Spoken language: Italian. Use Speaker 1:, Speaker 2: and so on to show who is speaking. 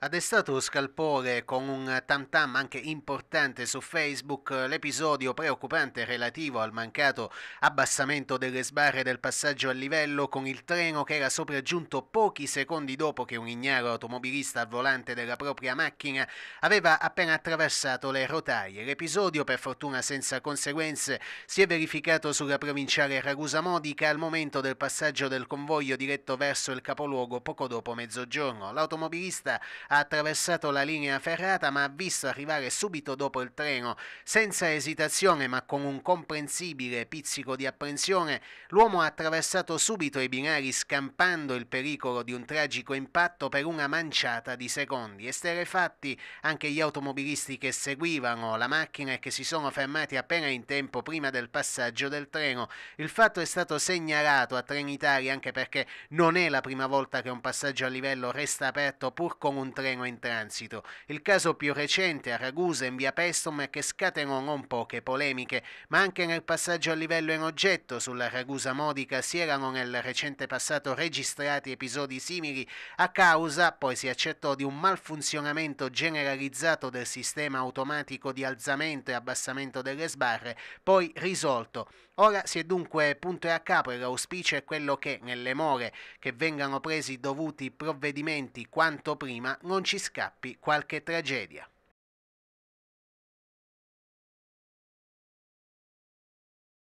Speaker 1: Ha destato scalpore con un tam tam anche importante su Facebook eh, l'episodio preoccupante relativo al mancato abbassamento delle sbarre del passaggio a livello con il treno che era sopraggiunto pochi secondi dopo che un ignaro automobilista al volante della propria macchina aveva appena attraversato le rotaie. L'episodio, per fortuna senza conseguenze, si è verificato sulla provinciale Ragusa Modica al momento del passaggio del convoglio diretto verso il capoluogo poco dopo mezzogiorno. L'automobilista ha attraversato la linea ferrata ma ha visto arrivare subito dopo il treno. Senza esitazione ma con un comprensibile pizzico di apprensione, l'uomo ha attraversato subito i binari scampando il pericolo di un tragico impatto per una manciata di secondi. Esterefatti anche gli automobilisti che seguivano la macchina e che si sono fermati appena in tempo prima del passaggio del treno. Il fatto è stato segnalato a Trenitalia anche perché non è la prima volta che un passaggio a livello resta aperto pur con un treno in transito. Il caso più recente a Ragusa in via Pestum che scatenò non poche polemiche, ma anche nel passaggio a livello in oggetto sulla Ragusa Modica si erano nel recente passato registrati episodi simili a causa, poi si accettò, di un malfunzionamento generalizzato del sistema automatico di alzamento e abbassamento delle sbarre, poi risolto. Ora si è dunque punto e a capo e l'auspicio è quello che, nelle more che vengano presi i dovuti provvedimenti quanto prima, non ci scappi qualche tragedia.